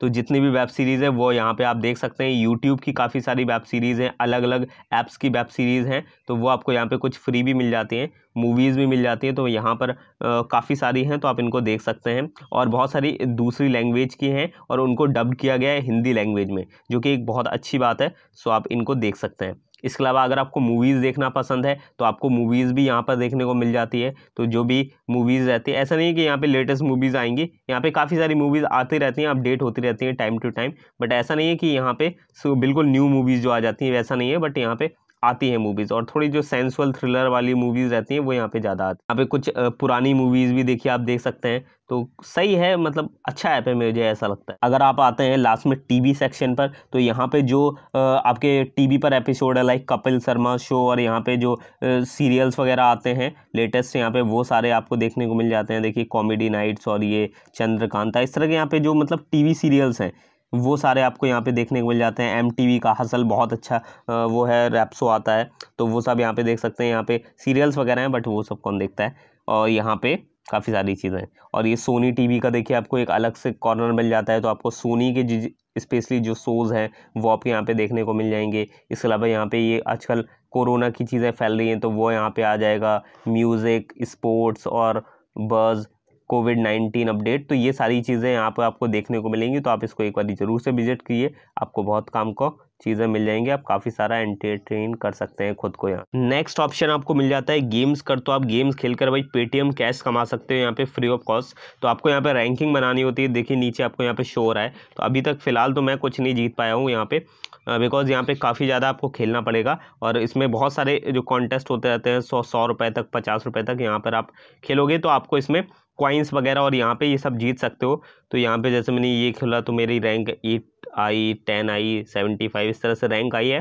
तो जितनी भी वेब सीरीज़ है वो यहाँ पे आप देख सकते हैं यूट्यूब की काफ़ी सारी वेब सीरीज़ हैं अलग अलग ऐप्स की वेब सीरीज़ हैं तो वो आपको यहाँ पे कुछ फ्री भी मिल जाती हैं मूवीज़ भी मिल जाती हैं तो यहाँ पर काफ़ी सारी हैं तो आप इनको देख सकते हैं और बहुत सारी दूसरी लैंग्वेज की हैं और उनको डब किया गया है हिंदी लैंग्वेज में जो कि एक बहुत अच्छी बात है सो आप इनको देख सकते हैं इसके अलावा अगर आपको मूवीज़ देखना पसंद है तो आपको मूवीज़ भी यहाँ पर देखने को मिल जाती है तो जो भी मूवीज़ रहती है ऐसा नहीं कि यहाँ पे लेटेस्ट मूवीज़ आएंगी यहाँ पे काफ़ी सारी मूवीज़ आती रहती हैं अपडेट होती रहती हैं टाइम टू टाइम बट ऐसा नहीं है कि यहाँ पे बिल्कुल न्यू मूवीज़ जो आ जाती हैं वैसा नहीं है बट यहाँ पर आती है मूवीज़ और थोड़ी जो सेंसुअल थ्रिलर वाली मूवीज़ रहती हैं वो यहाँ पे ज़्यादा आती है यहाँ पे कुछ पुरानी मूवीज़ भी देखिए आप देख सकते हैं तो सही है मतलब अच्छा ऐप है मुझे ऐसा लगता है अगर आप आते हैं लास्ट में टीवी सेक्शन पर तो यहाँ पे जो आपके टीवी पर एपिसोड है लाइक कपिल शर्मा शो और यहाँ पे जो सीरियल्स वगैरह आते हैं लेटेस्ट यहाँ पे वो सारे आपको देखने को मिल जाते हैं देखिए कॉमेडी नाइट्स और ये चंद्रकांता इस तरह के यहाँ पे जो मतलब टीवी सीरियल्स हैं वो सारे आपको यहाँ पे देखने को मिल जाते हैं एम का हसल बहुत अच्छा वो है रैप्सो आता है तो वो सब यहाँ पे देख सकते हैं यहाँ पे सीरियल्स वगैरह हैं बट वो सब कौन देखता है और यहाँ पे काफ़ी सारी चीज़ें हैं और ये सोनी टीवी का देखिए आपको एक अलग से कॉर्नर मिल जाता है तो आपको सोनी के स्पेशली जो शोज़ हैं वो आपके यहाँ पे देखने को मिल जाएंगे इसके अलावा यहाँ पे ये आजकल कोरोना की चीज़ें फैल रही हैं तो वो यहाँ पे आ जाएगा म्यूज़िक स्पोर्ट्स और बर्ज कोविड नाइन्टीन अपडेट तो ये सारी चीज़ें यहाँ पर आपको देखने को मिलेंगी तो आप इसको एक बार ज़रूर से विजिट कीजिए आपको बहुत काम को चीज़ें मिल जाएंगी आप काफ़ी सारा एंटरटेन कर सकते हैं खुद को यहाँ नेक्स्ट ऑप्शन आपको मिल जाता है गेम्स कर तो आप गेम्स खेलकर भाई पेटीएम कैश कमा सकते हो यहाँ पे फ्री ऑफ कॉस्ट तो आपको यहाँ पे रैंकिंग बनानी होती है देखिए नीचे आपको यहाँ पे शो हो रहा है तो अभी तक फ़िलहाल तो मैं कुछ नहीं जीत पाया हूँ यहाँ पे बिकॉज यहाँ पे काफ़ी ज़्यादा आपको खेलना पड़ेगा और इसमें बहुत सारे जो कॉन्टेस्ट होते रहते हैं सौ सौ रुपये तक पचास रुपये तक यहाँ पर आप खेलोगे तो आपको इसमें कॉइन्स वगैरह और यहाँ पे ये सब जीत सकते हो तो यहाँ पे जैसे मैंने ये खेला तो मेरी rank eight I ten I seventy five इस तरह से रैंक आई है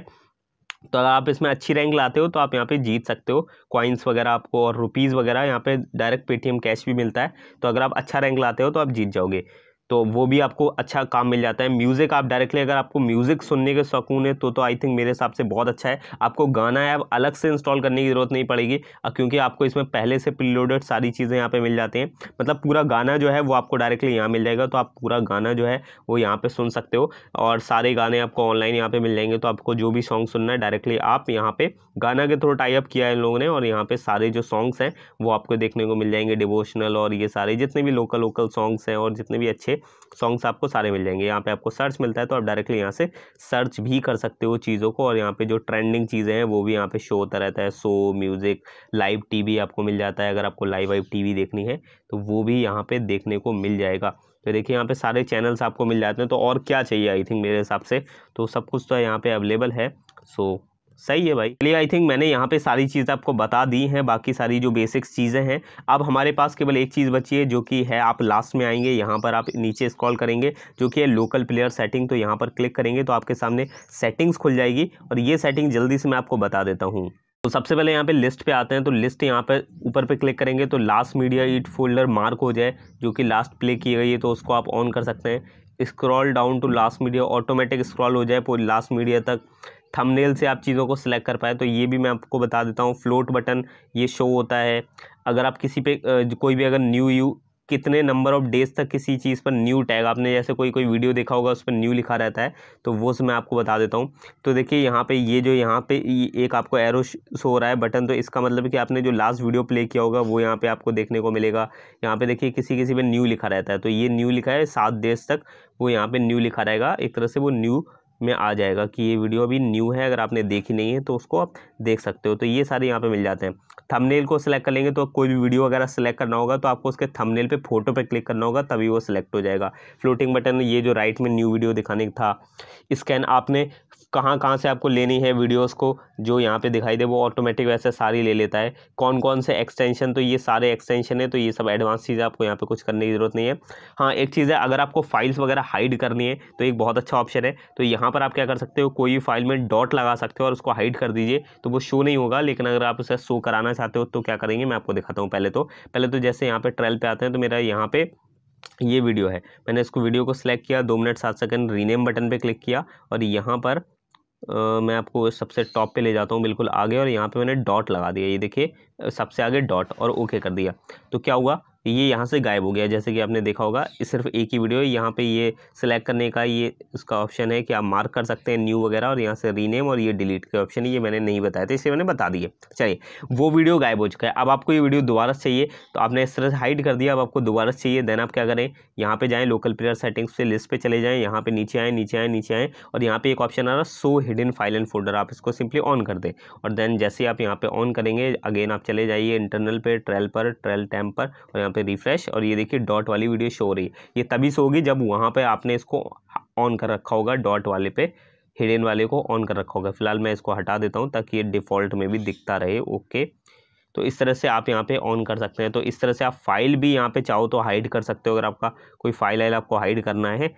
तो अगर आप इसमें अच्छी रैंक लाते हो तो आप यहाँ पे जीत सकते हो कॉइन्स वगैरह आपको और रुपीज़ वगैरह यहाँ पे डायरेक्ट पेटीएम कैश भी मिलता है तो अगर आप अच्छा रैंक लाते हो तो आप जीत जाओगे तो वो भी आपको अच्छा काम मिल जाता है म्यूज़िक आप डायरेक्टली अगर आपको म्यूज़िक सुनने के शौकून है तो तो आई थिंक मेरे हिसाब से बहुत अच्छा है आपको गाना ऐप अलग से इंस्टॉल करने की ज़रूरत नहीं पड़ेगी क्योंकि आपको इसमें पहले से प्रीलोडेड सारी चीज़ें यहाँ पे मिल जाती हैं मतलब पूरा गाना जो है वो आपको डायरेक्टली यहाँ मिल जाएगा तो आप पूरा गाना जो है वो यहाँ पर सुन सकते हो और सारे गाने आपको ऑनलाइन यहाँ पर मिल जाएंगे तो आपको जो भी सॉन्ग सुनना है डायरेक्टली आप यहाँ पर गाना के थ्रू टाइप किया है इन लोगों ने और यहाँ पर सारे जो सॉन्ग्स हैं वो आपको देखने को मिल जाएंगे डिवोशनल और ये सारे जितने भी लोकल लोकल सॉन्ग्स हैं और जितने भी अच्छे सॉन्ग्स आपको सारे मिल जाएंगे यहाँ पे आपको सर्च मिलता है तो आप डायरेक्टली यहाँ से सर्च भी कर सकते हो चीज़ों को और यहाँ पे जो ट्रेंडिंग चीज़ें हैं वो भी यहाँ पे शो होता रहता है शो म्यूज़िक लाइव टीवी आपको मिल जाता है अगर आपको लाइव वाइव टीवी देखनी है तो वो भी यहाँ पे देखने को मिल जाएगा तो देखिए यहाँ पे सारे चैनल्स आपको मिल जाते हैं तो और क्या चाहिए आई थिंक मेरे हिसाब से तो सब कुछ तो यहाँ पे अवेलेबल है सो सही है भाई चलिए आई थिंक मैंने यहाँ पे सारी चीज़ आपको बता दी हैं बाकी सारी जो बेसिक्स चीज़ें हैं अब हमारे पास केवल एक चीज़ बची है जो कि है आप लास्ट में आएंगे यहाँ पर आप नीचे स्क्रॉल करेंगे जो कि है लोकल प्लेयर सेटिंग तो यहाँ पर क्लिक करेंगे तो आपके सामने सेटिंग्स खुल जाएगी और ये सेटिंग जल्दी से मैं आपको बता देता हूँ तो सबसे पहले यहाँ पे लिस्ट पे आते हैं तो लिस्ट यहाँ पे ऊपर पे क्लिक करेंगे तो last media it folder mark हो जाए जो कि लास्ट प्ले की गई है तो उसको आप ऑन कर सकते हैं scroll down to last media automatic scroll हो जाए पूरी लास्ट मीडिया तक थंबनेल से आप चीज़ों को सिलेक्ट कर पाए तो ये भी मैं आपको बता देता हूँ फ्लोट बटन ये शो होता है अगर आप किसी पे कोई भी अगर न्यू यू कितने नंबर ऑफ डेज तक किसी चीज़ पर न्यू टैग आपने जैसे कोई कोई वीडियो देखा होगा उस पर न्यू लिखा रहता है तो वो से मैं आपको बता देता हूँ तो देखिए यहाँ पे ये जो यहाँ पे एक आपको एरो शो हो रहा है बटन तो इसका मतलब कि आपने जो लास्ट वीडियो प्ले किया होगा वो यहाँ पे आपको देखने को मिलेगा यहाँ पर देखिए किसी किसी पर न्यू लिखा रहता है तो ये न्यू लिखा है सात डेज तक वो यहाँ पर न्यू लिखा रहेगा एक तरह से वो न्यू में आ जाएगा कि ये वीडियो अभी न्यू है अगर आपने देखी नहीं है तो उसको आप देख सकते हो तो ये सारे यहाँ पे मिल जाते हैं थंबनेल को सिलेक्ट कर लेंगे तो कोई भी वीडियो वगैरह सेलेक्ट करना होगा तो आपको उसके थंबनेल पे फोटो पे क्लिक करना होगा तभी वो सिलेक्ट हो जाएगा फ्लोटिंग बटन ये जो राइट में न्यू वीडियो दिखाने था स्कैन आपने कहाँ कहाँ से आपको लेनी है वीडियोस को जो यहाँ पे दिखाई दे वो ऑटोमेटिक वैसे सारी ले लेता है कौन कौन से एक्सटेंशन तो ये सारे एक्सटेंशन है तो ये सब एडवांस चीज़ें आपको यहाँ पे कुछ करने की ज़रूरत नहीं है हाँ एक चीज़ है अगर आपको फाइल्स वगैरह हाइड करनी है तो एक बहुत अच्छा ऑप्शन है तो यहाँ पर आप क्या कर सकते हो कोई भी फाइल में डॉट लगा सकते हो और उसको हाइड कर दीजिए तो वो शो नहीं होगा लेकिन अगर आप उसे शो कराना चाहते हो तो क्या करेंगे मैं आपको दिखाता हूँ पहले तो पहले तो जैसे यहाँ पर ट्रेल पर आते हैं तो मेरा यहाँ पर ये वीडियो है मैंने इसको वीडियो को सिलेक्ट किया दो मिनट सात सेकंड रीनेम बटन पे क्लिक किया और यहाँ पर आ, मैं आपको सबसे टॉप पे ले जाता हूँ बिल्कुल आगे और यहाँ पे मैंने डॉट लगा दिया ये देखिए सबसे आगे डॉट और ओके कर दिया तो क्या हुआ ये यहाँ से गायब हो गया जैसे कि आपने देखा होगा सिर्फ एक ही वीडियो है यहाँ पे ये सिलेक्ट करने का ये उसका ऑप्शन है कि आप मार्क कर सकते हैं न्यू वगैरह और यहाँ से रीनेम और ये डिलीट के ऑप्शन ये मैंने नहीं बताया था इसलिए मैंने बता दिए चलिए वो वीडियो गायब हो चुका है अब आपको ये वीडियो दोबारा चाहिए तो आपने इस तरह से हाइड कर दिया अब आपको दोबारा चाहिए देन आप क्या करें यहाँ पर जाएँ लोकल प्लेयर सेटिंग्स से लिस्ट पर चले जाएँ यहाँ पर नीचे आएँ नीचे आएँ नीचे आएँ और यहाँ पर एक ऑप्शन आ रहा so hidden file and folder आप इसको सिंपली ऑन कर दें और देन जैसे आप यहाँ पर ऑन करेंगे अगेन आप चले जाइए इंटरनल पर ट्रेल पर ट्रेल टैम पर और यहाँ पे रिफ्रेश और ये देखिए डॉट वाली वीडियो शो हो रही है ये तभी शो होगी जब वहाँ पे आपने इसको ऑन कर रखा होगा डॉट वाले पे हिडन वाले को ऑन कर रखा होगा फिलहाल मैं इसको हटा देता हूँ ताकि ये डिफ़ॉल्ट में भी दिखता रहे ओके तो इस तरह से आप यहाँ पे ऑन कर सकते हैं तो इस तरह से आप फाइल भी यहाँ पे चाहो तो हाइड कर सकते हो अगर आपका कोई फाइल आइल आपको हाइड करना है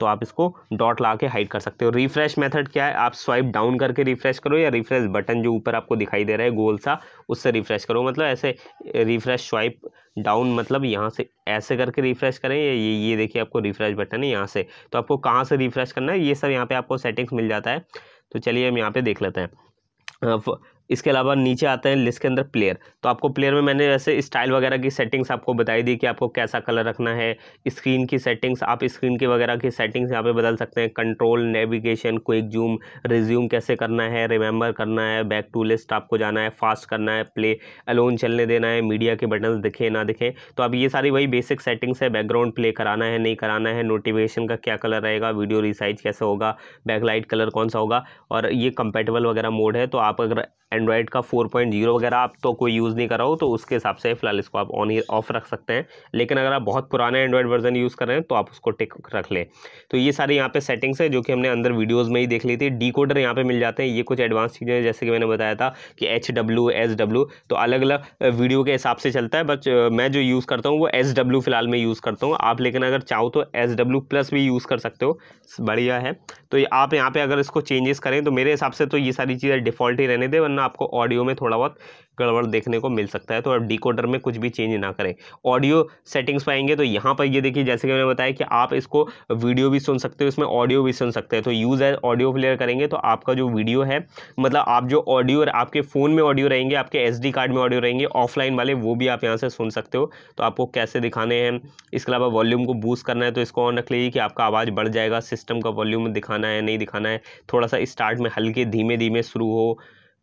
तो आप इसको डॉट ला के हाइड कर सकते हो रिफ्रेश मेथड क्या है आप स्वाइप डाउन करके रिफ्रेश करो या रिफ्रेश बटन जो ऊपर आपको दिखाई दे रहा है गोल सा उससे रिफ्रेश करो मतलब ऐसे रिफ्रेश स्वाइप डाउन मतलब यहाँ से ऐसे करके रिफ्रेश करें या ये ये देखिए आपको रिफ्रेश बटन है यहाँ से तो आपको कहाँ से रिफ्रेश करना है ये सब यहाँ पर आपको सेटिंग्स मिल जाता है तो चलिए हम यहाँ पर देख लेते हैं इसके अलावा नीचे आते हैं लिस्ट के अंदर प्लेयर तो आपको प्लेयर में मैंने वैसे स्टाइल वगैरह की सेटिंग्स आपको बताई दी कि आपको कैसा कलर रखना है स्क्रीन की सेटिंग्स आप स्क्रीन की वगैरह की सेटिंग्स यहाँ पे बदल सकते हैं control navigation quick zoom resume कैसे करना है रिमेंबर करना है बैक टू लिस्ट आपको जाना है फास्ट करना है प्ले अलोन चलने देना है मीडिया के बटन दिखे ना दिखें तो आप ये सारी वही बेसिक सेटिंग्स है बैकग्राउंड प्ले कराना है नहीं कराना है नोटिफिकेशन का क्या कलर रहेगा वीडियो रिसाइज कैसे होगा बैकलाइट कलर कौन सा होगा और ये कंपेटेबल वगैरह मोड है तो आप अगर एंड्रॉयड का फोर पॉइंट जीरो वगैरह आप तो कोई यूज़ नहीं कर रहा हो तो उसके हिसाब से फ़िलहाल इसको आप ऑन ही ऑफ रख सकते हैं लेकिन अगर आप बहुत पुराना एंड्रॉयड वर्जन यूज़ कर रहे हैं तो आप उसको टिक रख लें तो ये सारे यहाँ पे सेटिंग्स है जो कि हमने अंदर वीडियोज़ में ही देख ली थी डी कोडर यहाँ पर मिल जाते हैं ये कुछ एडवांस चीज़ें हैं जैसे कि मैंने बताया था कि एच डब्ल्यू एस डब्ल्यू तो अलग अलग वीडियो के हिसाब से चलता है बट मैं जो यूज़ करता हूँ वो एस डब्ल्यू फ़िलहाल मैं यूज़ करता हूँ आप लेकिन अगर चाहो तो एस डब्ल्यू प्लस भी यूज़ कर सकते हो बढ़िया है तो आप यहाँ पर अगर इसको चेंजेस करें तो मेरे हिसाब से तो ये सारी चीज़ें डिफ़ॉल्ट ही रहने दें वरना आपको ऑडियो में थोड़ा बहुत गड़बड़ देखने को मिल सकता है तो आप डिकोडर में कुछ भी चेंज ना करें ऑडियो सेटिंग्स पर आएंगे तो यहाँ पर ये देखिए जैसे कि मैंने बताया कि आप इसको वीडियो भी सुन सकते हो इसमें ऑडियो भी सुन सकते हैं तो यूज़ एज ऑडियो प्लेयर करेंगे तो आपका जो वीडियो है मतलब आप जो ऑडियो आपके फ़ोन में ऑडियो रहेंगे आपके एस कार्ड में ऑडियो रहेंगे ऑफलाइन वाले वो भी आप यहाँ से सुन सकते हो तो आपको कैसे दिखाने हैं इसके अलावा वॉल्यूम को बूस्ट करना है तो इसको ऑन रख लीजिए कि आपका आवाज़ बढ़ जाएगा सिस्टम का वॉल्यूम दिखाना है नहीं दिखाना है थोड़ा सा स्टार्ट में हल्के धीमे धीमे शुरू हो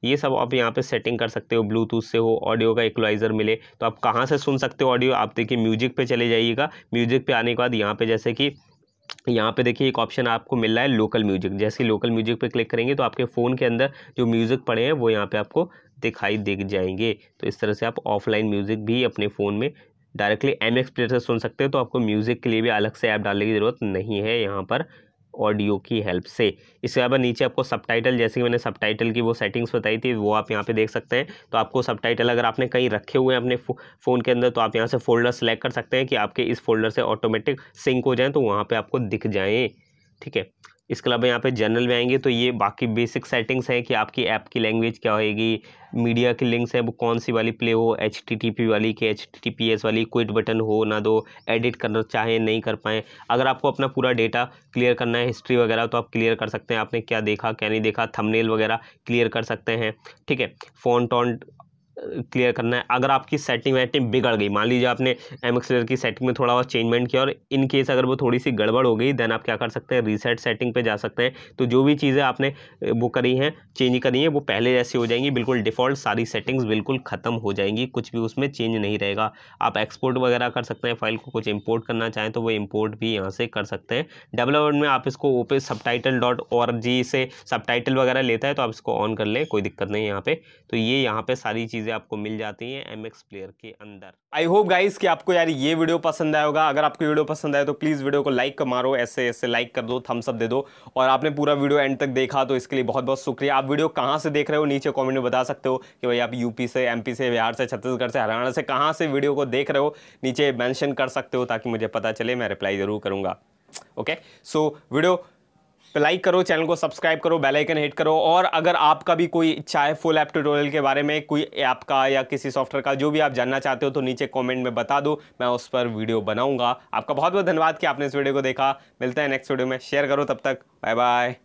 ये सब आप यहाँ पे सेटिंग कर सकते हो ब्लूटूथ से हो ऑडियो का इक्वलाइज़र मिले तो आप कहाँ से सुन सकते हो ऑडियो आप देखिए म्यूजिक पे चले जाइएगा म्यूजिक पे आने के बाद यहाँ पे जैसे कि यहाँ पे देखिए एक ऑप्शन आपको मिल रहा है लोकल म्यूजिक जैसे लोकल म्यूजिक पे क्लिक करेंगे तो आपके फ़ोन के अंदर जो म्यूज़िक पड़े हैं वो यहाँ पे आपको दिखाई दिख जाएंगे तो इस तरह से आप ऑफलाइन म्यूज़िक भी अपने फ़ोन में डायरेक्टली एम एक्स प्लेयर से सुन सकते हो तो आपको म्यूज़िक के लिए भी अलग से ऐप डालने की ज़रूरत नहीं है यहाँ पर ऑडियो की हेल्प से इसके अलावा नीचे आपको सबटाइटल जैसे कि मैंने सबटाइटल की वो सेटिंग्स बताई थी वो आप यहाँ पे देख सकते हैं तो आपको सबटाइटल अगर आपने कहीं रखे हुए हैं अपने फ़ोन के अंदर तो आप यहाँ से फोल्डर सेलेक्ट कर सकते हैं कि आपके इस फोल्डर से ऑटोमेटिक सिंक हो जाए तो वहाँ पर आपको दिख जाएँ ठीक है इसके अलावा यहाँ पे जनरल में आएंगे तो ये बाकी बेसिक सेटिंग्स हैं कि आपकी ऐप की लैंग्वेज क्या होएगी मीडिया की लिंक्स हैं वो कौन सी वाली प्ले हो एच वाली के एच वाली क्विट बटन हो ना दो एडिट करना चाहें नहीं कर पाएँ अगर आपको अपना पूरा डेटा क्लियर करना है हिस्ट्री वगैरह तो आप क्लियर कर सकते हैं आपने क्या देखा क्या नहीं देखा थमनेल वगैरह क्लियर कर सकते हैं ठीक है फ़ोन टॉन्ट क्लियर करना है अगर आपकी सेटिंग वेटिंग बिगड़ गई मान लीजिए आपने एम की सेटिंग में थोड़ा बहुत चेंजमेंट किया और इन केस अगर वो थोड़ी सी गड़बड़ हो गई देन आप क्या कर सकते हैं रीसेट सेटिंग पे जा सकते हैं तो जो भी चीज़ें आपने वो करी हैं चेंज करी हैं वो पहले जैसी हो जाएंगी बिल्कुल डिफ़ॉल्ट सारी सेटिंग्स बिल्कुल ख़त्म हो जाएंगी कुछ भी उसमें चेंज नहीं रहेगा आप एक्सपोर्ट वगैरह कर सकते हैं फाइल को कुछ इम्पोर्ट करना चाहें तो वो इम्पोर्ट भी यहाँ से कर सकते हैं डेवलपमेंट में आप इसको ओपे सब टाइटल डॉट और जी से सब वगैरह लेता है तो आप इसको ऑन कर लें कोई दिक्कत नहीं यहाँ पर तो ये यहाँ पर सारी चीज़ चीज़ें आपको मिल जाती हैं एम एक्स प्लेयर के अंदर आई होप गाइस कि आपको यार ये वीडियो पसंद आया होगा अगर आपको वीडियो पसंद आया तो प्लीज़ वीडियो को लाइक मारो ऐसे ऐसे लाइक कर दो थम्स अप दे दो और आपने पूरा वीडियो एंड तक देखा तो इसके लिए बहुत बहुत शुक्रिया आप वीडियो कहाँ से देख रहे हो नीचे कॉमेंट में बता सकते हो कि भाई आप यूपी से एम से बिहार से छत्तीसगढ़ से हरियाणा से कहाँ से वीडियो को देख रहे हो नीचे मैंशन कर सकते हो ताकि मुझे पता चले मैं रिप्लाई ज़रूर करूँगा ओके सो वीडियो तो लाइक करो चैनल को सब्सक्राइब करो बेल आइकन हिट करो और अगर आपका भी कोई इच्छा है फुल ऐप ट्यूटोरियल के बारे में कोई ऐप का या किसी सॉफ्टवेयर का जो भी आप जानना चाहते हो तो नीचे कॉमेंट में बता दो मैं उस पर वीडियो बनाऊँगा आपका बहुत बहुत धन्यवाद कि आपने इस वीडियो को देखा मिलता है नेक्स्ट वीडियो में शेयर करो तब तक बाय बाय